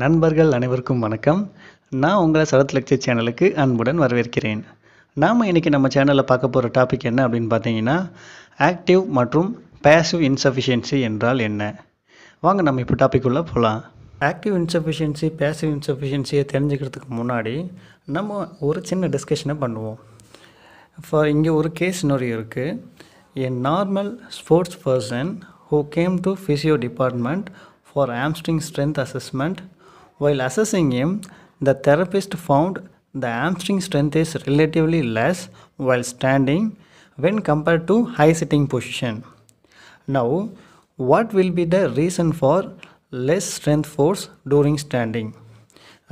நண்பர்கள் அனைவருக்கும் வணக்கம் நான் உங்களை சரத் லெக்சர் சேனலுக்கு அன்புடன் வரவேற்கிறேன் நாம் இன்றைக்கி நம்ம சேனலில் பார்க்க போகிற டாபிக் என்ன அப்படின்னு பார்த்தீங்கன்னா ஆக்டிவ் மற்றும் பேசிவ் இன்சஃபிஷியன்சி என்றால் என்ன வாங்க நம்ம இப்போ டாபிக்குள்ளே போகலாம் ஆக்டிவ் இன்சஃபிஷியன்சி பேசிவ் இன்சஃபிஷியன்சியை தெரிஞ்சுக்கிறதுக்கு முன்னாடி நம்ம ஒரு சின்ன டிஸ்கஷனை பண்ணுவோம் ஃபார் இங்கே ஒரு கேஸ் நொறி இருக்குது an normal sports person who came to physio department for hamstring strength assessment While assessing him, the therapist found the hamstring strength is relatively less while standing when compared to high sitting position. Now, what will be the reason for less strength force during standing?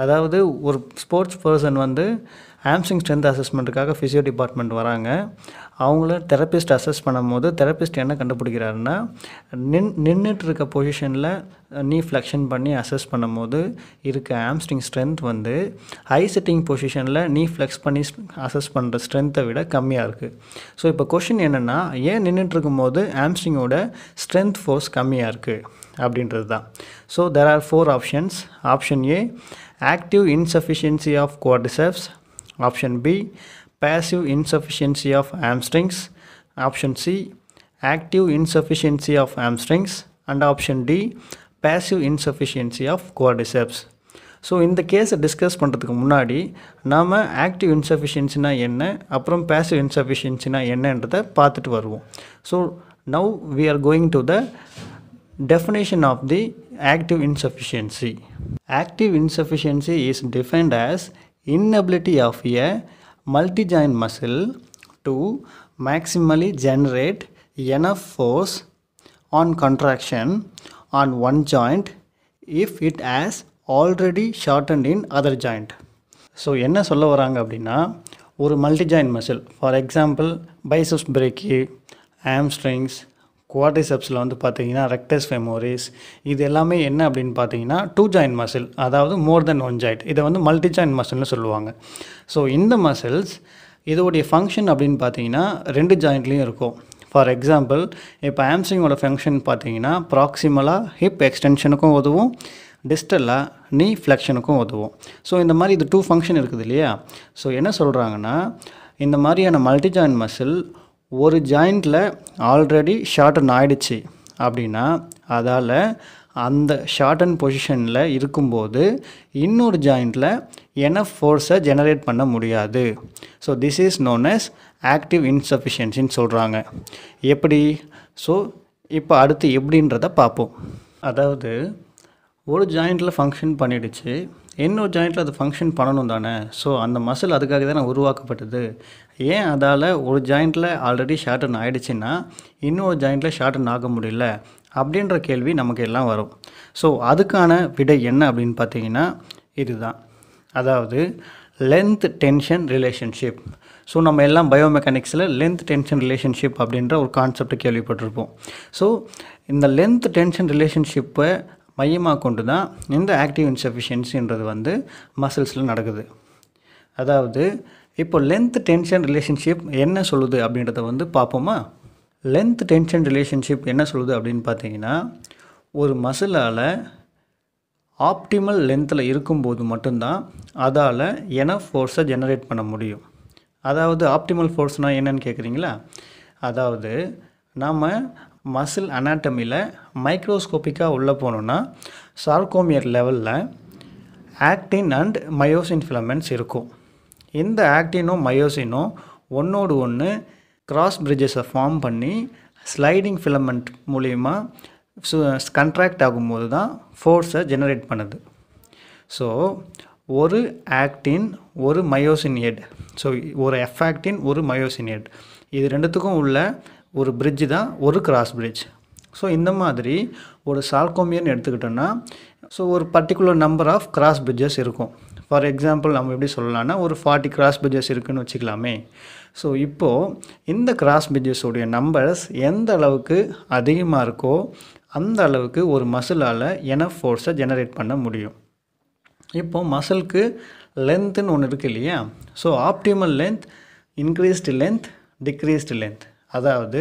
அதாவது ஒரு sports person வந்து hamstring strength அசஸ்மெண்ட்டுக்காக physio department வராங்க அவங்கள therapist assess பண்ணும்போது therapist என்ன கண்டுபிடிக்கிறாருன்னா நின் நின்றுட்டு இருக்க பொசிஷனில் நீ ஃப்ளெக்ஷன் பண்ணி அசஸ் பண்ணும்போது இருக்க ஆம்ஸ்டிங் ஸ்ட்ரென்த் வந்து ஹை செட்டிங் பொசிஷனில் நீ ஃப்ளெக்ஸ் பண்ணி அசஸ் பண்ணுற ஸ்ட்ரென்த்தை விட கம்மியாக இருக்குது ஸோ இப்போ கொஷின் என்னென்னா ஏன் நின்றுட்டு இருக்கும்போது ஆம்ஸ்டிங்கோட ஸ்ட்ரென்த் ஃபோர்ஸ் கம்மியாக இருக்குது அப்படின்றது தான் so there are four options option A active insufficiency of quadriceps Option B passive insufficiency of hamstrings. Option C active insufficiency of hamstrings. And option D passive insufficiency of quadriceps. So இந்த கேஸை discuss பண்ணுறதுக்கு முன்னாடி நாம் active இன்சஃபிஷியன்சினா என்ன அப்புறம் passive இன்சஃபிஷியன்சினா என்னன்றதை பார்த்துட்டு வருவோம் so now we are going to the definition of the active insufficiency active insufficiency is defined as inability of a multi-joint muscle to maximally generate enough force on contraction on one joint if it has already shortened in other joint so என்ன சொல்ல வராங்க அப்படின்னா ஒரு multi joint muscle for example biceps brachii hamstrings குவாட்ரிசெப்ஸில் வந்து பார்த்தீங்கன்னா rectus femoris இது எல்லாமே என்ன அப்படின்னு பார்த்தீங்கன்னா டூ ஜாயின் மசில் அதாவது மோர் தென் ஒன் ஜாயிண்ட் இதை வந்து மல்டி ஜாயின் மசில்னு சொல்லுவாங்க ஸோ இந்த மசில்ஸ் இதோடைய ஃபங்க்ஷன் அப்படின்னு பார்த்தீங்கன்னா ரெண்டு ஜாயிண்ட்லேயும் இருக்கும் ஃபார் எக்ஸாம்பிள் இப்போ ஆம்சிங்கோட ஃபங்க்ஷன் பார்த்தீங்கன்னா ப்ராக்சிமலாக ஹிப் எக்ஸ்டென்ஷனுக்கும் உதவும் டிஸ்டலாக நீ ஃப்ளெக்ஷனுக்கும் உதவும் ஸோ இந்த மாதிரி இது டூ ஃபங்க்ஷன் இருக்குது இல்லையா ஸோ என்ன சொல்கிறாங்கன்னா இந்த மாதிரியான மல்டி ஜாயின் மசில் ஒரு ஜாயிண்டில் ஆல்ரெடி ஷார்டன் ஆயிடுச்சு அப்படின்னா அதால் அந்த ஷார்டன் பொசிஷனில் இருக்கும்போது இன்னொரு ஜாயிண்டில் என்ன ஃபோர்ஸை ஜெனரேட் பண்ண முடியாது so this is known as active இன்சஃபிஷியன்சின்னு சொல்கிறாங்க எப்படி ஸோ இப்போ அடுத்து எப்படின்றத பார்ப்போம் அதாவது ஒரு ஜாயிண்டில் ஃபங்க்ஷன் பண்ணிடுச்சு இன்னொரு ஜாயிண்ட்டில் அது ஃபங்க்ஷன் பண்ணணும் தானே ஸோ அந்த மசில் அதுக்காக தான் உருவாக்கப்பட்டது ஏன் அதால் ஒரு ஜாயிண்ட்டில் ஆல்ரெடி ஷார்டன் ஆகிடுச்சின்னா இன்னொரு ஜாயிண்ட்டில் ஷார்டன் ஆக முடியல அப்படின்ற கேள்வி நமக்கு எல்லாம் வரும் ஸோ அதுக்கான விடை என்ன அப்படின்னு பார்த்தீங்கன்னா இதுதான் அதாவது லென்த் டென்ஷன் ரிலேஷன்ஷிப் ஸோ நம்ம எல்லாம் பயோமெக்கானிக்ஸில் லென்த் டென்ஷன் ரிலேஷன்ஷிப் அப்படின்ற ஒரு கான்செப்ட் கேள்விப்பட்டிருப்போம் ஸோ இந்த லென்த் டென்ஷன் ரிலேஷன்ஷிப்பை மையமாக கொண்டு தான் இந்த ஆக்டிவ் இன்சஃபிஷியன்சின்றது வந்து மசில்ஸில் நடக்குது அதாவது இப்போ லென்த் டென்ஷன் ரிலேஷன்ஷிப் என்ன சொல்லுது அப்படின்றத வந்து பார்ப்போமா லென்த் டென்ஷன் ரிலேஷன்ஷிப் என்ன சொல்லுது அப்படின்னு பார்த்தீங்கன்னா ஒரு மசிலால் ஆப்டிமல் லென்த்தில் இருக்கும்போது மட்டும்தான் அதால் என ஃபோர்ஸை ஜெனரேட் பண்ண முடியும் அதாவது ஆப்டிமல் ஃபோர்ஸ்னால் என்னன்னு கேட்குறீங்களா அதாவது நாம் மசில் அனாட்டமியில் மைக்ரோஸ்கோப்பிக்காக உள்ளே போனோன்னா சார்கோமியர் லெவலில் ஆக்டின் அண்ட் மயோசின் ஃபிலமெண்ட்ஸ் இருக்கும் இந்த ஆக்டினும் மயோசினும் ஒன்றோடு ஒன்று கிராஸ் பிரிட்ஜஸை ஃபார்ம் பண்ணி ஸ்லைடிங் ஃபிலமெண்ட் மூலிமா கண்ட்ராக்ட் ஆகும்போது தான் ஃபோர்ஸை ஜெனரேட் பண்ணுது ஸோ ஒரு ஆக்டின் ஒரு மயோசின் ஹெட் ஸோ ஒரு எஃப் ஆக்டின் ஒரு மயோசின் ஹெட் இது ரெண்டுத்துக்கும் உள்ள ஒரு பிரிட்ஜு தான் ஒரு கிராஸ் பிரிட்ஜ் ஸோ இந்த மாதிரி ஒரு சால்கோமியன் எடுத்துக்கிட்டோன்னா ஸோ ஒரு particular number of cross bridges இருக்கும் ஃபார் எக்ஸாம்பிள் நம்ம எப்படி சொல்லலாம்னா ஒரு ஃபார்ட்டி கிராஸ் பிரிட்ஜஸ் இருக்குதுன்னு வச்சுக்கலாமே ஸோ இப்போது இந்த கிராஸ் பிரிட்ஜஸோடைய நம்பர்ஸ் எந்த அளவுக்கு அதிகமாக இருக்கோ அந்த அளவுக்கு ஒரு மசிலால் என ஃபோர்ஸை ஜெனரேட் பண்ண முடியும் இப்போது மசிலுக்கு லென்த்துன்னு ஒன்று இருக்குது இல்லையா so optimal length increased length decreased length அதாவது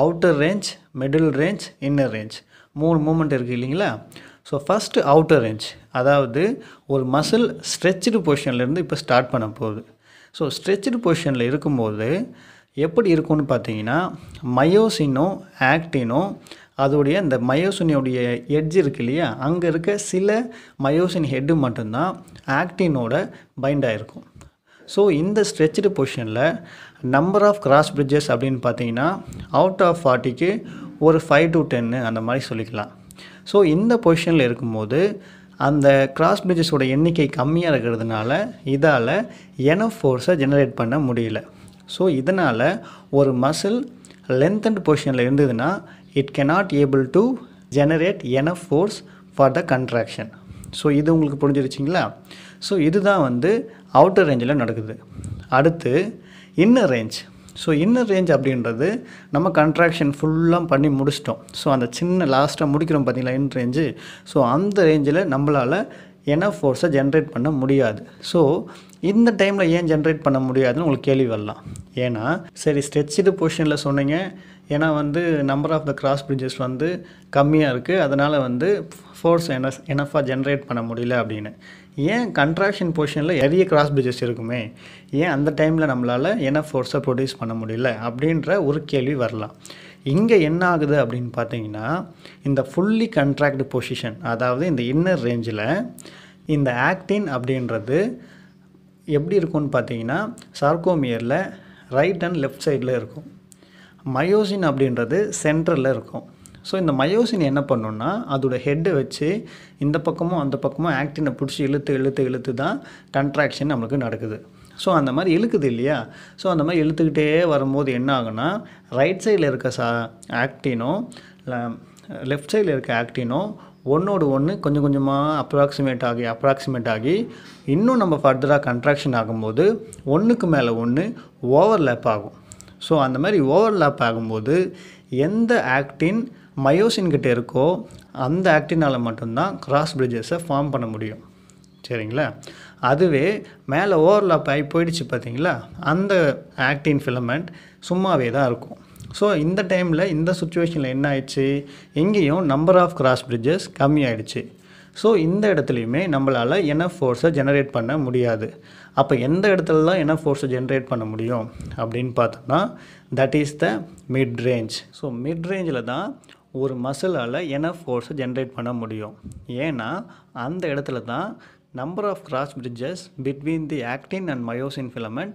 outer range middle range inner range மூணு மூமெண்ட் இருக்குது இல்லைங்களா ஸோ ஃபஸ்ட்டு அவுட்டர் ரேஞ்ச் அதாவது ஒரு மசில் ஸ்ட்ரெச்சுடு பொசிஷன்லேருந்து இப்போ ஸ்டார்ட் பண்ண போகுது ஸோ ஸ்ட்ரெச்சுடு பொசிஷனில் இருக்கும்போது எப்படி இருக்கும்னு பார்த்தீங்கன்னா மயோசினும் ஆக்டினும் அதோடைய இந்த மயோசினியோடைய எட்ஜ் இருக்கு இல்லையா அங்கே இருக்க சில மயோசின் ஹெட்டு மட்டும்தான் ஆக்டினோட பைண்ட் ஆகிருக்கும் ஸோ இந்த ஸ்ட்ரெச்சு பொசிஷனில் நம்பர் ஆஃப் கிராஸ் பிரிட்ஜஸ் அப்படின்னு பார்த்தீங்கன்னா அவுட் ஆஃப் ஃபார்ட்டிக்கு ஒரு ஃபைவ் டு டென்னு அந்த மாதிரி சொல்லிக்கலாம் ஸோ இந்த பொசிஷனில் இருக்கும்போது அந்த கிராஸ் பிரிட்ஜஸோட எண்ணிக்கை கம்மியாக இருக்கிறதுனால இதால் என ஃபோர்ஸை ஜெனரேட் பண்ண முடியல ஸோ இதனால் ஒரு மசில் லென்த் அண்ட் பொசிஷனில் இருந்ததுன்னா it cannot able to generate an force for the contraction so இது உங்களுக்கு புரிஞ்சிருச்சிங்களா ஸோ இதுதான் வந்து அவுட்டர் ரேஞ்சில் நடக்குது அடுத்து inner range so inner range அப்படின்றது நம்ம கன்ட்ராக்ஷன் ஃபுல்லாக பண்ணி முடிச்சிட்டோம் ஸோ அந்த சின்ன லாஸ்ட்டாக முடிக்கிறோம் பார்த்தீங்களா இன்னர் ரேஞ்சு ஸோ அந்த ரேஞ்சில் நம்மளால் என்ன ஃபோர்ஸை ஜென்ரேட் பண்ண முடியாது ஸோ இந்த டைமில் ஏன் ஜென்ரேட் பண்ண முடியாதுன்னு உங்களுக்கு கேள்வி வரலாம் ஏன்னா சரி ஸ்ட்ரெச்சிடு பொசிஷனில் சொன்னீங்க ஏன்னா வந்து number of the cross bridges வந்து கம்மியாக இருக்குது அதனால் வந்து ஃபோர்ஸ் என்ன எனஃபாக ஜென்ரேட் பண்ண முடியல அப்படின்னு ஏன் கன்ட்ராக்ஷன் பொசிஷனில் நிறைய கிராஸ் பிரிட்ஜஸ் இருக்குமே ஏன் அந்த டைமில் நம்மளால் என்ன ஃபோர்ஸை ப்ரொடியூஸ் பண்ண முடியல அப்படின்ற ஒரு கேள்வி வரலாம் இங்கே என்ன ஆகுது அப்படின்னு பார்த்தீங்கன்னா இந்த ஃபுல்லி கண்ட்ராக்டு பொசிஷன் அதாவது இந்த இன்னர் ரேஞ்சில் இந்த ஆக்டின் அப்படின்றது எப்படி இருக்கும்னு பார்த்தீங்கன்னா சார்கோமியரில் ரைட் அண்ட் லெஃப்ட் சைடில் இருக்கும் மயோசின் அப்படின்றது சென்ட்ரலில் இருக்கும் ஸோ இந்த மயோசின் என்ன பண்ணுன்னா அதோடய ஹெட்டை வச்சு இந்த பக்கமும் அந்த பக்கமும் ஆக்டினை பிடிச்சி இழுத்து இழுத்து இழுத்து தான் கன்ட்ராக்ஷன் நம்மளுக்கு நடக்குது ஸோ அந்த மாதிரி இழுக்குது இல்லையா ஸோ அந்த மாதிரி இழுத்துக்கிட்டே வரும்போது என்ன ஆகுனா ரைட் சைடில் இருக்க சா ஆக்டினோ லெஃப்ட் சைடில் இருக்க ஆக்டினோ ஒன்றோடு ஒன்று கொஞ்சம் கொஞ்சமாக அப்ராக்சிமேட் ஆகி அப்ராக்சிமேட் ஆகி இன்னும் நம்ம ஃபர்தராக கன்ட்ராக்ஷன் ஆகும்போது ஒன்றுக்கு மேலே ஒன்று ஓவர்லேப் ஆகும் ஸோ அந்த மாதிரி ஓவர்லேப் ஆகும்போது எந்த ஆக்டின் மயோசின்கிட்ட இருக்கோ அந்த ஆக்டினால் மட்டும்தான் கிராஸ் பிரிட்ஜஸை ஃபார்ம் பண்ண முடியும் சரிங்களா அதுவே மேலே ஓவர்லாப் ஆகி போயிடுச்சு பார்த்தீங்களா அந்த ஆக்டின் ஃபிலமெண்ட் சும்மாவே தான் இருக்கும் ஸோ இந்த டைமில் இந்த சுச்சுவேஷனில் என்ன ஆயிடுச்சு எங்கேயும் நம்பர் ஆஃப் கிராஸ் பிரிட்ஜஸ் கம்மியாயிடுச்சு ஸோ இந்த இடத்துலையுமே நம்மளால் என்ன ஃபோர்ஸை ஜெனரேட் பண்ண முடியாது அப்போ எந்த இடத்துல தான் என்ன ஃபோர்ஸை ஜென்ரேட் பண்ண முடியும் அப்படின்னு பார்த்தோம்னா that is the mid range so mid ரேஞ்சில் தான் ஒரு மசிலால் என்ன ஃபோர்ஸை ஜென்ரேட் பண்ண முடியும் ஏன்னா அந்த இடத்துல தான் number of cross bridges between the actin and myosin filament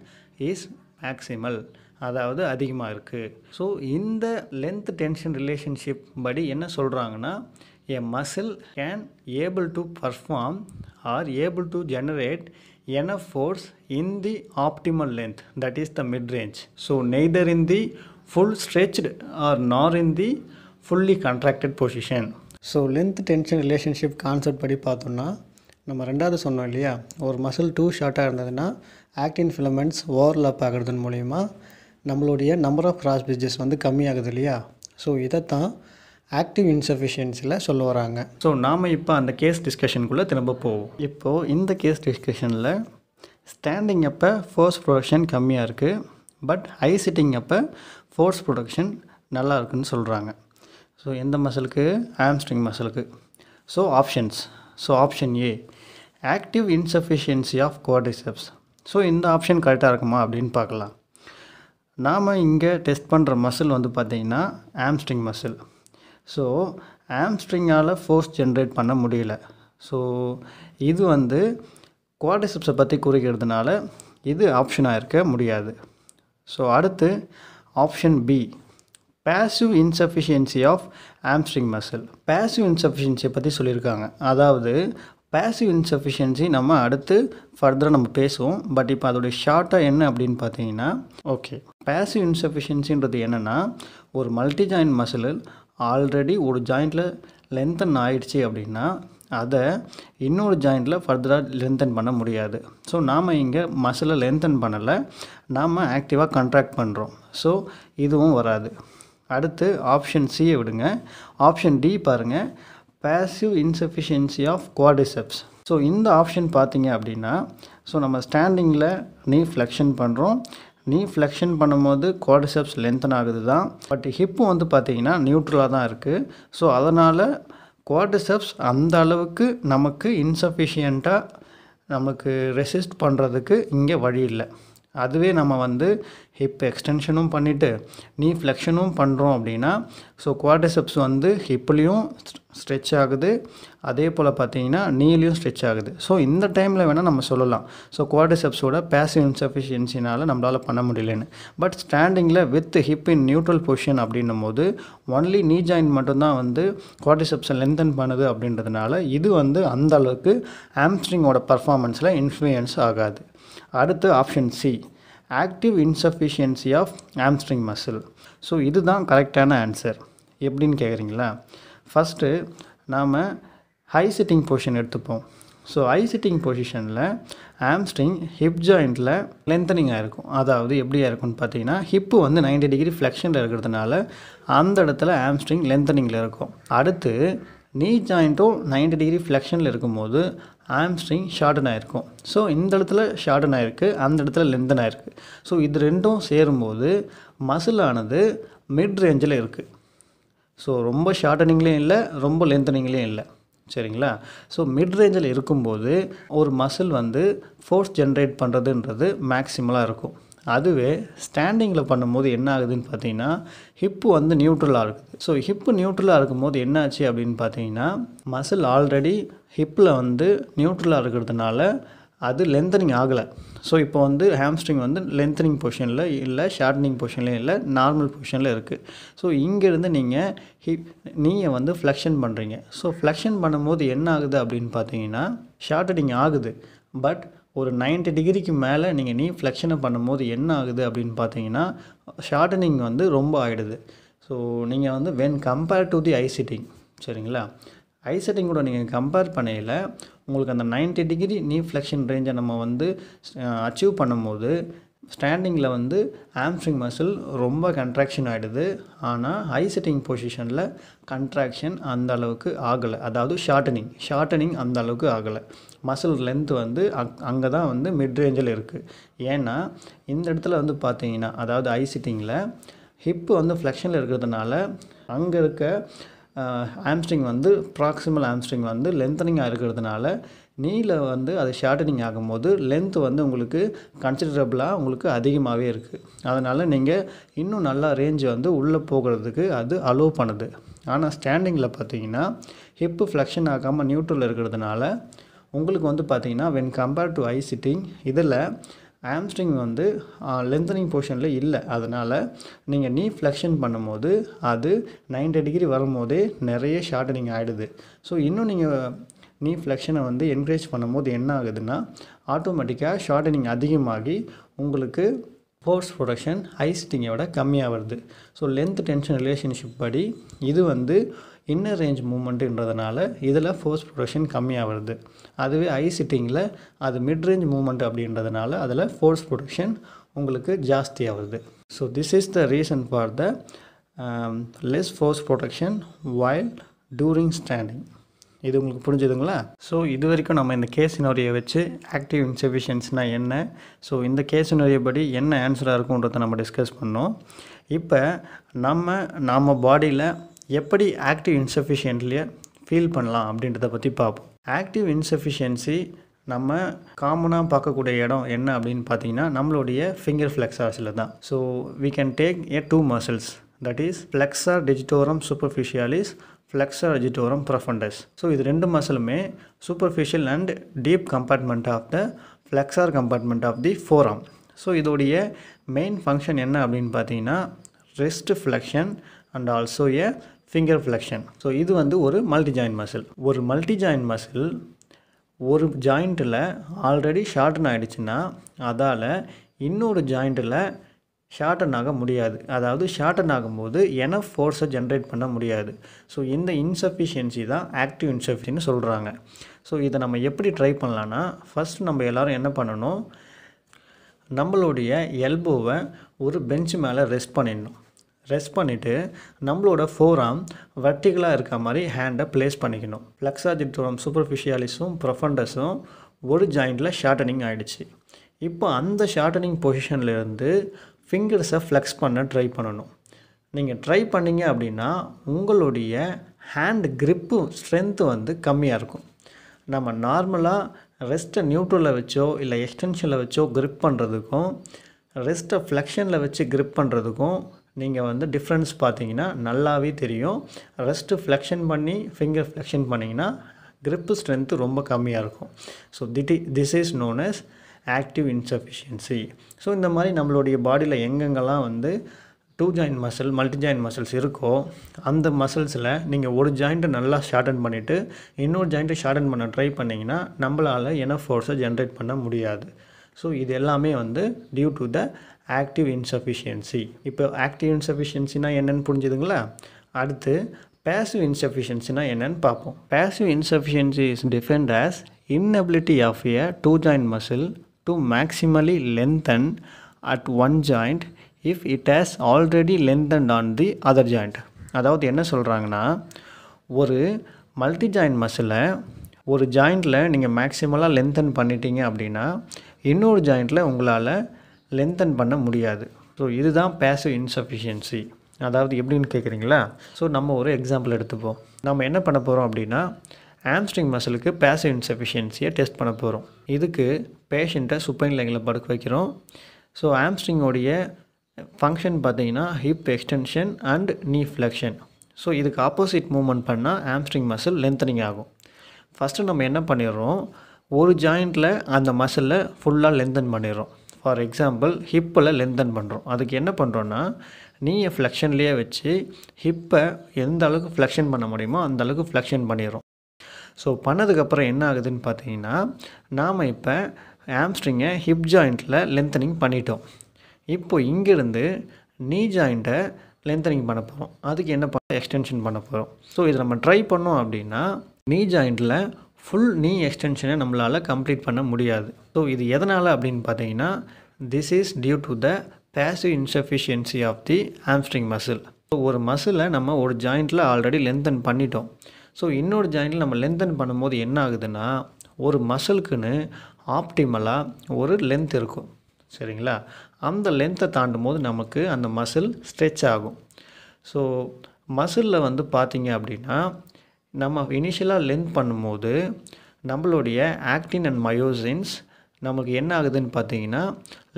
is maximal அதாவது அதிகமாக இருக்குது ஸோ இந்த லென்த் டென்ஷன் ரிலேஷன்ஷிப் படி என்ன சொல்கிறாங்கன்னா a muscle can able to perform or able to generate an force in the optimal length that is the mid range so neither in the full stretch or nor in the fully contracted position so length tension relationship concept படி பார்த்தோம்னா நம்ம ரெண்டாவது சொன்னோம் இல்லையா ஒரு muscle two ஷார்ட்டாக இருந்ததுன்னா actin filaments overlap ஆகிறதன் மூலிமா நம்மளுடைய நம்பர் ஆஃப் கிராஸ் பிரிட்ஜஸ் வந்து கம்மியாகுது இல்லையா ஸோ இதை தான் ஆக்டிவ் இன்சஃபிஷியன்சியில் சொல்ல வராங்க ஸோ நாம் இப்போ அந்த கேஸ் டிஸ்கஷனுக்குள்ளே திரும்ப போவோம் இப்போது இந்த கேஸ் டிஸ்கஷனில் ஸ்டாண்டிங் அப்போ ஃபோர்ஸ் ப்ரொடக்ஷன் கம்மியாக இருக்குது பட் ஹை சிட்டிங் அப்போ ஃபோர்ஸ் ப்ரொடக்ஷன் நல்லா இருக்குன்னு சொல்கிறாங்க ஸோ எந்த மசிலுக்கு ஆம்ஸ்ட்ரிங் மசிலுக்கு so options so option A active insufficiency of quadriceps so இந்த ஆப்ஷன் கரெக்டாக இருக்குமா அப்படின்னு பார்க்கலாம் நாம் இங்கே டெஸ்ட் பண்ணுற மசில் வந்து பார்த்திங்கன்னா ஆம்ஸ்ட்ரிங் மசில் ஸோ ஆம்ஸ்ட்ரிங்கால் ஃபோர்ஸ் ஜென்ரேட் பண்ண முடியல ஸோ இது வந்து குவாடிசிப்ஸை பற்றி குறிக்கிறதுனால இது ஆப்ஷனாக இருக்க முடியாது ஸோ அடுத்து option B passive insufficiency of hamstring muscle passive இன்சஃபிஷியன்சியை பற்றி சொல்லியிருக்காங்க அதாவது பேசிவ் இன்சஃபிஷியன்சி நம்ம அடுத்து ஃபர்தராக நம்ம பேசுவோம் பட் இப்போ அதோடைய ஷார்ட்டாக என்ன அப்படின்னு பார்த்தீங்கன்னா ஓகே பேசிவ் இன்சஃபிஷியன்சின்றது என்னென்னா ஒரு மல்டி ஜாயிண்ட் மசில் ஆல்ரெடி ஒரு ஜாயிண்டில் லென்த்தன் ஆயிடுச்சு அப்படின்னா அதை இன்னொரு ஜாயிண்டில் ஃபர்தராக லென்த்தன் பண்ண முடியாது ஸோ நாம் இங்கே மசிலை லென்த்தன் பண்ணலை நாம் ஆக்டிவாக கண்ட்ராக்ட் பண்ணுறோம் ஸோ இதுவும் வராது அடுத்து ஆப்ஷன் சியை விடுங்க ஆப்ஷன் டி பாருங்கள் passive insufficiency of quadriceps so இந்த ஆப்ஷன் பார்த்தீங்க அப்படின்னா ஸோ நம்ம ஸ்டாண்டிங்கில் நீ ஃப்ளெக்ஷன் பண்ணுறோம் நீ ஃப்ளெக்ஷன் பண்ணும்போது குவாடிசெப்ஸ் லென்த்தன் ஆகுது தான் பட் ஹிப்பு வந்து பார்த்திங்கன்னா நியூட்ரலாக தான் இருக்குது ஸோ அதனால் குவாடிசெப்ஸ் அந்த அளவுக்கு நமக்கு இன்சஃபிஷியண்ட்டாக நமக்கு ரெசிஸ்ட் பண்ணுறதுக்கு இங்கே வழி இல்லை அதுவே நம்ம வந்து ஹிப் எக்ஸ்டென்ஷனும் பண்ணிவிட்டு நீ ஃப்ளெக்ஷனும் பண்ணுறோம் அப்படின்னா ஸோ குவாட்ரிசெப்ஸ் வந்து ஹிப்லேயும் ஸ்ட்ரெச் ஆகுது அதே போல் பார்த்தீங்கன்னா நீலையும் ஸ்ட்ரெச் ஆகுது ஸோ இந்த டைமில் வேணால் நம்ம சொல்லலாம் ஸோ குவாட்ரிசெப்ஸோட பேசிவ் இன்சஃபிஷியன்சினால் நம்மளால் பண்ண முடியலன்னு பட் ஸ்டாண்டிங்கில் with hip in neutral position அப்படின்னும் போது ஒன்லி நீ ஜாயின் மட்டும்தான் வந்து குவாட்ரிசெப்ஸை லென்தன் பண்ணுது அப்படின்றதுனால இது வந்து அந்த அளவுக்கு ஆம்ஸ்ட்ரிங்கோட பர்ஃபார்மன்ஸில் இன்ஃப்ளூயன்ஸ் ஆகாது அடுத்து option C active insufficiency of hamstring muscle so இதுதான் கரெக்டான ஆன்சர் எப்படின்னு கேட்குறீங்களா ஃபஸ்ட்டு நாம் ஹை சிட்டிங் பொசிஷன் எடுத்துப்போம் ஸோ ஐ சிட்டிங் பொசிஷனில் ஆம்ஸ்ட்ரிங் ஹிப் ஜாயிண்டில் லென்த்தனிங்காக இருக்கும் அதாவது எப்படியா இருக்கும்னு பார்த்தீங்கன்னா ஹிப்பு வந்து நைன்டி டிகிரி ஃப்ளெக்ஷனில் இருக்கிறதுனால அந்த இடத்துல ஆம்ஸ்ட்ரிங் லென்த்தனிங்கில் இருக்கும் அடுத்து நீ ஜாயிண்ட்டும் நைன்டி டிகிரி ஃப்ளெக்ஷனில் இருக்கும்போது ஆம்ஸ்ட்ரிங் ஷார்டன் ஆகிருக்கும் ஸோ இந்த இடத்துல ஷார்டன் ஆகிருக்கு அந்த இடத்துல லெந்தன் ஆகிருக்கு ஸோ இது ரெண்டும் சேரும்போது மசிலானது மிட் ரேஞ்சில் இருக்குது ஸோ ரொம்ப ஷார்டனிங்லேயும் இல்லை ரொம்ப லென்த்தனிங்லேயும் இல்லை சரிங்களா ஸோ மிட் ரேஞ்சில் இருக்கும்போது ஒரு மசில் வந்து ஃபோர்ஸ் ஜென்ரேட் பண்ணுறதுன்றது மேக்சிமலாக இருக்கும் அதுவே ஸ்டாண்டிங்கில் பண்ணும்போது என்ன ஆகுதுன்னு பார்த்தீங்கன்னா ஹிப்பு வந்து நியூட்ரலாக இருக்குது ஸோ ஹிப்பு நியூட்ரலாக இருக்கும்போது போது என்னாச்சு அப்படின்னு பார்த்தீங்கன்னா மசில் ஆல்ரெடி ஹிப்பில் வந்து நியூட்ரலாக இருக்கிறதுனால அது லென்த்தனிங் ஆகலை ஸோ இப்போ வந்து ஹேம்ஸ்ட்ரிங் வந்து லென்த்தனிங் பொசிஷனில் இல்லை ஷார்ட்னிங் பொசிஷன்லேயும் இல்லை நார்மல் பொசிஷனில் இருக்குது ஸோ இங்கேருந்து நீங்கள் ஹிப் நீங்கள் வந்து ஃப்ளெக்ஷன் பண்ணுறீங்க ஸோ ஃப்ளெக்ஷன் பண்ணும்போது என்ன ஆகுது அப்படின்னு பார்த்தீங்கன்னா ஷார்டனிங் ஆகுது பட் ஒரு நைன்ட்டி டிகிரிக்கு மேலே நீங்கள் நீ ஃப்ளெக்ஷனை பண்ணும்போது என்ன ஆகுது அப்படின்னு பார்த்தீங்கன்னா ஷார்டனிங் வந்து ரொம்ப ஆகிடுது ஸோ நீங்கள் வந்து when compare to the high சரிங்களா ஐ கூட நீங்கள் கம்பேர் பண்ணையில் உங்களுக்கு அந்த நைன்ட்டி டிகிரி நீ ஃப்ளெக்ஷன் ரேஞ்சை நம்ம வந்து அச்சீவ் பண்ணும்போது ஸ்டாண்டிங்கில் வந்து ஆம்ஸ்ட்ரிங் மசில் ரொம்ப கன்ட்ராக்ஷன் ஆகிடுது ஆனால் ஹை சிட்டிங் பொசிஷனில் கன்ட்ராக்ஷன் அந்த அளவுக்கு ஆகலை அதாவது ஷார்ட்டனிங் ஷார்ட்டனிங் அந்த அளவுக்கு ஆகலை மசில் லென்த் வந்து அங் அங்கே தான் வந்து மிட் ரேஞ்சில் இருக்குது ஏன்னா இந்த இடத்துல வந்து பார்த்தீங்கன்னா அதாவது ஹை சிட்டிங்கில் ஹிப்பு வந்து ஃப்ளெக்ஷனில் இருக்கிறதுனால அங்கே இருக்க ஆம்ஸ்ட்ரிங் வந்து ப்ராக்சிமல் ஆம்ஸ்ட்ரிங் வந்து லென்த்தனிங்காக இருக்கிறதுனால நீல வந்து அது ஷார்டனிங் ஆகும்போது லென்த் வந்து உங்களுக்கு கன்சிடரபிளாக உங்களுக்கு அதிகமாகவே இருக்குது அதனால் நீங்கள் இன்னும் நல்லா ரேஞ்ச் வந்து உள்ளே போகிறதுக்கு அது அலோவ் பண்ணுது ஆனால் ஸ்டாண்டிங்கில் பார்த்தீங்கன்னா ஹிப்பு ஃப்ளக்ஷன் ஆகாமல் நியூட்ரல் இருக்கிறதுனால உங்களுக்கு வந்து பார்த்தீங்கன்னா when compared to high sitting இதில் ஆம்ஸ்ட்ரிங் வந்து லென்த்தனிங் போர்ஷனில் இல்லை அதனால் நீங்கள் நீ ஃப்ளெக்ஷன் பண்ணும்போது அது நைன்டி டிகிரி வரும்போதே நிறைய ஷார்டனிங் ஆகிடுது ஸோ இன்னும் நீங்கள் நீ ஃப்ளெக்ஷனை வந்து என்கரேஜ் பண்ணும்போது என்ன ஆகுதுன்னா ஆட்டோமேட்டிக்காக ஷார்டனிங் அதிகமாகி உங்களுக்கு ஃபோர்ஸ் ப்ரொடக்ஷன் ஹை விட கம்மியாக வருது ஸோ லென்த் டென்ஷன் ரிலேஷன்ஷிப் படி இது வந்து இன்னர் ரேஞ்ச் மூமெண்ட்டுன்றதுனால இதில் ஃபோர்ஸ் ப்ரொடக்ஷன் கம்மியாக வருது அதுவே ஐ சிட்டிங்கில் அது மிட் ரேஞ்ச் மூமெண்ட் அப்படின்றதுனால அதில் ஃபோர்ஸ் ப்ரொடக்ஷன் உங்களுக்கு ஜாஸ்தியாக வருது so this is the reason for the less force production while during standing இது உங்களுக்கு புரிஞ்சுதுங்களா ஸோ இது வரைக்கும் நம்ம இந்த கேஸ் நோரியை வச்சு ஆக்டிவ் இன்சஃபிஷியன்ஸ்னால் என்ன ஸோ இந்த கேஸ் படி என்ன ஆன்சராக இருக்குன்றதை நம்ம டிஸ்கஸ் பண்ணோம் இப்போ நம்ம நம்ம பாடியில் எப்படி ஆக்டிவ் இன்சஃபிஷியன்ட்லேயே ஃபீல் பண்ணலாம் அப்படின்றத பற்றி பார்ப்போம் ஆக்டிவ் இன்சஃபிஷியன்சி நம்ம காமனாக பார்க்கக்கூடிய இடம் என்ன அப்படின்னு பார்த்தீங்கன்னா நம்மளுடைய ஃபிங்கர் ஃப்ளெக்ஸாஸில் தான் so we can take a two muscles that is flexor digitorum superficialis flexor digitorum profundus so இது ரெண்டு மசிலுமே superficial and deep compartment of the flexor compartment of the forearm so இதோடைய மெயின் ஃபங்க்ஷன் என்ன அப்படின்னு பார்த்தீங்கன்னா wrist flexion and also a finger flexion so இது வந்து ஒரு மல்டி ஜாயின் மசில் ஒரு மல்டி ஜாயின் மசில் ஒரு ஜாயிண்ட்டில் ஆல்ரெடி ஷார்டன் ஆகிடுச்சுன்னா அதால் இன்னொரு ஜாயிண்ட்டில் ஷார்டன் ஆக முடியாது அதாவது ஷார்டன் ஆகும்போது எனஃப் ஃபோர்ஸை ஜென்ரேட் பண்ண முடியாது ஸோ இந்த இன்சஃபிஷியன்சி தான் ஆக்டிவ் இன்சஃபிஷியன்னு சொல்கிறாங்க ஸோ இதை நம்ம எப்படி ட்ரை பண்ணலான்னா ஃபஸ்ட் நம்ம எல்லோரும் என்ன பண்ணணும் நம்மளுடைய எல்போவை ஒரு பெஞ்சு மேலே ரெஸ்ட் பண்ணிடணும் ரெஸ்ட் பண்ணிவிட்டு நம்மளோட ஃபோராம் வர்டிகலாக இருக்க மாதிரி ஹேண்டை ப்ளேஸ் பண்ணிக்கணும் ப்ளக்ஸாஜிட்டோரம் சூப்பர்ஃபிஷியாலிஸும் ப்ரொஃபண்டஸும் ஒரு ஜாயிண்டில் ஷார்டனிங் ஆகிடுச்சு இப்போ அந்த ஷார்டனிங் பொசிஷன்லேருந்து ஃபிங்கர்ஸை ஃப்ளெக்ஸ் பண்ண ட்ரை பண்ணணும் நீங்கள் ட்ரை பண்ணிங்க அப்படின்னா உங்களுடைய ஹேண்ட் கிரிப்பு ஸ்ட்ரென்த்து வந்து கம்மியாக இருக்கும் நம்ம நார்மலாக ரெஸ்ட்டை நியூட்ரலில் வச்சோ இல்லை எக்ஸ்டென்ஷனில் வச்சோ கிரிப் பண்ணுறதுக்கும் ரெஸ்ட்டை ஃப்ளெக்ஷனில் வச்சு கிரிப் பண்ணுறதுக்கும் நீங்கள் வந்து டிஃப்ரென்ஸ் பார்த்தீங்கன்னா நல்லாவே தெரியும் ரெஸ்ட்டு ஃப்ளெக்ஷன் பண்ணி ஃபிங்கர் ஃப்ளெக்ஷன் பண்ணிங்கன்னா கிரிப்பு ஸ்ட்ரென்த்து ரொம்ப கம்மியாக இருக்கும் so it this is known as active insufficiency so இந்த மாதிரி நம்மளுடைய பாடியில் எங்கெங்கெல்லாம் வந்து two joint muscle multi joint muscles இருக்கோ அந்த மசில்ஸில் நீங்கள் ஒரு ஜாயிண்ட்டை நல்லா ஷார்டன் பண்ணிவிட்டு இன்னொரு ஜாயிண்ட்டை ஷார்டன் பண்ண ட்ரை பண்ணிங்கன்னா நம்மளால் என்ன ஃபோர்ஸை ஜென்ரேட் பண்ண முடியாது ஸோ இது எல்லாமே வந்து due to the active insufficiency இப்போ ஆக்டிவ் இன்சஃபிஷியன்சினா என்னென்னு புரிஞ்சுதுங்களா அடுத்து பேசிவ் இன்சஃபிஷியன்சினா என்னென்னு பார்ப்போம் passive insufficiency is defined as inability of a two joint muscle to maximally lengthen at one joint if it has already lengthened on the other joint அதாவது என்ன சொல்கிறாங்கன்னா ஒரு மல்டி ஜாயிண்ட் மசில் ஒரு ஜாயிண்டில் நீங்கள் மேக்ஸிமலாக லென்தன் பண்ணிட்டீங்க அப்படின்னா இன்னொரு ஜாயிண்ட்டில் உங்களால் லென்தன் பண்ண முடியாது ஸோ இதுதான் பேசிவ் இன்சஃபிஷியன்சி அதாவது எப்படின்னு கேட்குறீங்களா ஸோ நம்ம ஒரு எக்ஸாம்பிள் எடுத்துப்போம் நம்ம என்ன பண்ண போகிறோம் அப்படின்னா ஆம்ஸ்ட்ரிங் மசிலுக்கு பேசிவ் இன்சஃபிஷியன்சியை டெஸ்ட் பண்ண போகிறோம் இதுக்கு பேஷண்ட்டை சுப்பைன் லைனில் படுக்க வைக்கிறோம் ஸோ ஆம்ஸ்ட்ரிங்கோடைய ஃபங்க்ஷன் பார்த்திங்கன்னா hip extension and knee flexion so இதுக்கு ஆப்போசிட் மூமெண்ட் பண்ணால் ஆம்ஸ்ட்ரிங் மசில் லென்த்தனிங் ஆகும் ஃபஸ்ட்டு நம்ம என்ன பண்ணிடுறோம் ஒரு ஜாயிண்டில் அந்த மசிலில் ஃபுல்லாக லென்தன் பண்ணிடுறோம் ஃபார் எக்ஸாம்பிள் ஹிப்பில் லென்தன் பண்ணுறோம் அதுக்கு என்ன பண்ணுறோன்னா நீயை ஃப்ளெக்ஷன்லேயே வச்சு ஹிப்பை எந்த அளவுக்கு ஃப்ளெக்ஷன் பண்ண முடியுமோ அந்தளவுக்கு ஃப்ளெக்ஷன் பண்ணிடுறோம் ஸோ பண்ணதுக்கப்புறம் என்ன ஆகுதுன்னு பார்த்தீங்கன்னா நாம் இப்போ ஆம்ஸ்ட்ரிங்கை ஹிப் ஜாயிண்ட்டில் லென்த்தனிங் பண்ணிட்டோம் இப்போ இங்கேருந்து நீ ஜாயிண்ட்டை லென்த்தனிங் பண்ண போகிறோம் அதுக்கு என்ன பண்ண எக்ஸ்டென்ஷன் பண்ண போகிறோம் ஸோ இதை நம்ம ட்ரை பண்ணோம் அப்படின்னா நீ ஜாயிண்ட்டில் ஃபுல் நீ எக்ஸ்டென்ஷனை நம்மளால் கம்ப்ளீட் பண்ண முடியாது ஸோ இது எதனால் அப்படின்னு பார்த்தீங்கன்னா this is due to the passive insufficiency of the hamstring muscle so ஒரு மசிலை நம்ம ஒரு ஜாயிண்ட்டில் ஆல்ரெடி லென்த்தன் பண்ணிட்டோம் ஸோ இன்னொரு ஜாயின்ட்டில் நம்ம லென்தன் பண்ணும்போது என்ன ஆகுதுன்னா ஒரு மசிலுக்குன்னு ஆப்டிமலாக ஒரு லென்த் இருக்கும் சரிங்களா அந்த லென்த்தை தாண்டும் போது நமக்கு அந்த மசில் ஸ்ட்ரெச் ஆகும் ஸோ மசிலில் வந்து பார்த்திங்க அப்படின்னா நம்ம இனிஷியலாக லென்த் பண்ணும்போது நம்மளுடைய ஆக்டின் அண்ட் மயோசின்ஸ் நமக்கு என்ன ஆகுதுன்னு பார்த்தீங்கன்னா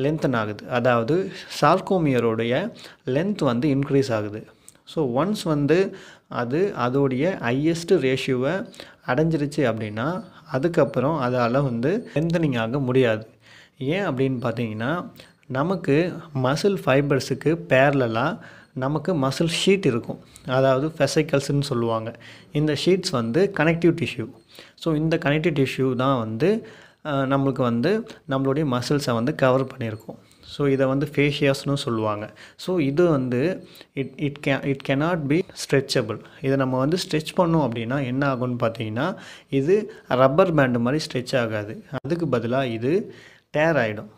லென்த்தன் ஆகுது அதாவது சார்கோமியருடைய லென்த் வந்து இன்க்ரீஸ் ஆகுது ஸோ ஒன்ஸ் வந்து அது அதோடைய ஹையஸ்ட் ரேஷியோவை அடைஞ்சிருச்சு அப்படின்னா அதுக்கப்புறம் அதால் வந்து ஸ்ட்ரென்தனிங் ஆக முடியாது ஏன் அப்படின்னு பார்த்தீங்கன்னா நமக்கு மசில் ஃபைபர்ஸுக்கு பேரலாக நமக்கு மசில் ஷீட் இருக்கும் அதாவது ஃபெசைக்கல்ஸ்ன்னு சொல்லுவாங்க இந்த ஷீட்ஸ் வந்து கனெக்டிவ் டிஷ்யூ ஸோ இந்த கனெக்டிவ் டிஷ்யூ தான் வந்து நம்மளுக்கு வந்து நம்மளுடைய மசில்ஸை வந்து கவர் பண்ணியிருக்கோம் ஸோ இதை வந்து ஃபேஷியாஸ்னு சொல்லுவாங்க ஸோ இது வந்து it it can it cannot be stretchable இதை நம்ம வந்து ஸ்ட்ரெச் பண்ணோம் அப்படின்னா என்ன ஆகும்னு பார்த்தீங்கன்னா இது ரப்பர் பேண்டு மாதிரி ஸ்ட்ரெச் ஆகாது அதுக்கு பதிலாக இது டேர் ஆகிடும்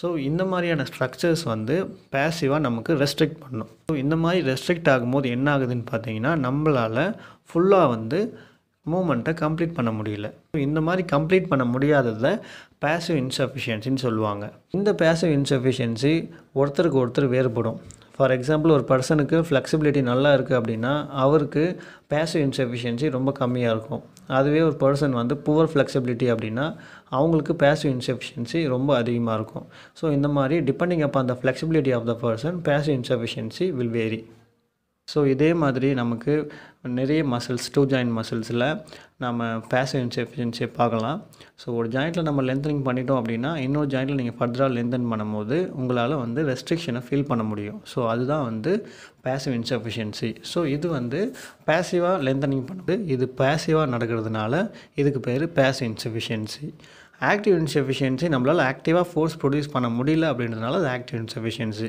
ஸோ இந்த மாதிரியான ஸ்ட்ரக்சர்ஸ் வந்து பேசிவாக நமக்கு ரெஸ்ட்ரிக்ட் பண்ணும் ஸோ இந்த மாதிரி ரெஸ்ட்ரிக்ட் ஆகும்போது என்ன ஆகுதுன்னு பார்த்தீங்கன்னா நம்மளால் ஃபுல்லாக வந்து மூமெண்ட்டை கம்ப்ளீட் பண்ண முடியல இந்த மாதிரி கம்ப்ளீட் பண்ண முடியாததில் பேசிவ் இன்சஃபிஷியன்சின்னு சொல்லுவாங்க இந்த பேசிவ் இன்சஃபிஷியன்சி ஒருத்தருக்கு ஒருத்தர் வேறுபடும் ஃபார் எக்ஸாம்பிள் ஒரு பர்சனுக்கு ஃப்ளெக்சிபிலிட்டி நல்லா இருக்குது அப்படின்னா அவருக்கு பேசிவ் இன்சஃபிஷியன்சி ரொம்ப கம்மியாக இருக்கும் அதுவே ஒரு பர்சன் வந்து புவர் ஃப்ளெக்சிபிலிட்டி அப்படின்னா அவங்களுக்கு பேசிவ் இன்சஃபிஷியன்சி ரொம்ப அதிகமாக இருக்கும் ஸோ இந்த மாதிரி டிபெண்டிங் அப் அந்த flexibility of the person passive insufficiency will vary so இதே மாதிரி நமக்கு நிறைய மசில்ஸ் டூ ஜாயிண்ட் மசில்ஸில் நம்ம பேசிவ் இன்செஃபிஷியன்சியை பார்க்கலாம் ஸோ ஒரு ஜாயிண்ட்டில் நம்ம லென்த்தனிங் பண்ணிட்டோம் அப்படின்னா இன்னொரு ஜாயிண்ட்டில் நீங்கள் ஃபர்தராக லென்தன் பண்ணும்போது உங்களால் வந்து ரெஸ்ட்ரிக்ஷனை ஃபீல் பண்ண முடியும் ஸோ அதுதான் வந்து பேசிவ் இன்சஃபிஷியன்சி ஸோ இது வந்து பேசிவாக லென்தனிங் பண்ணுது இது பேசிவாக நடக்கிறதுனால இதுக்கு பேர் பேசிவ் இன்சஃபிஷியன்சி ஆக்டிவ் இன்சஃபிஷியன்சி நம்மளால் ஆக்டிவாக ஃபோர்ஸ் ப்ரொடியூஸ் பண்ண முடியல அப்படின்றதுனால அது ஆக்டிவ் இன்சஃபிஷியன்சி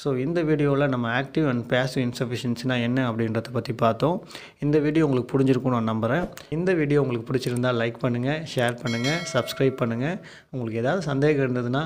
ஸோ இந்த வீடியோவில் நம்ம ஆக்டிவ் அண்ட் பேசிவ் இன்சஃபிஷியன்சினா என்ன அப்படின்றத பற்றி பார்த்தோம் இந்த வீடியோ உங்களுக்கு பிடிச்சிருக்கும் நான் நம்புகிறேன் இந்த வீடியோ உங்களுக்கு பிடிச்சிருந்தால் லைக் பண்ணுங்கள் ஷேர் பண்ணுங்கள் சப்ஸ்கிரைப் பண்ணுங்கள் உங்களுக்கு ஏதாவது சந்தேகம் இருந்ததுன்னா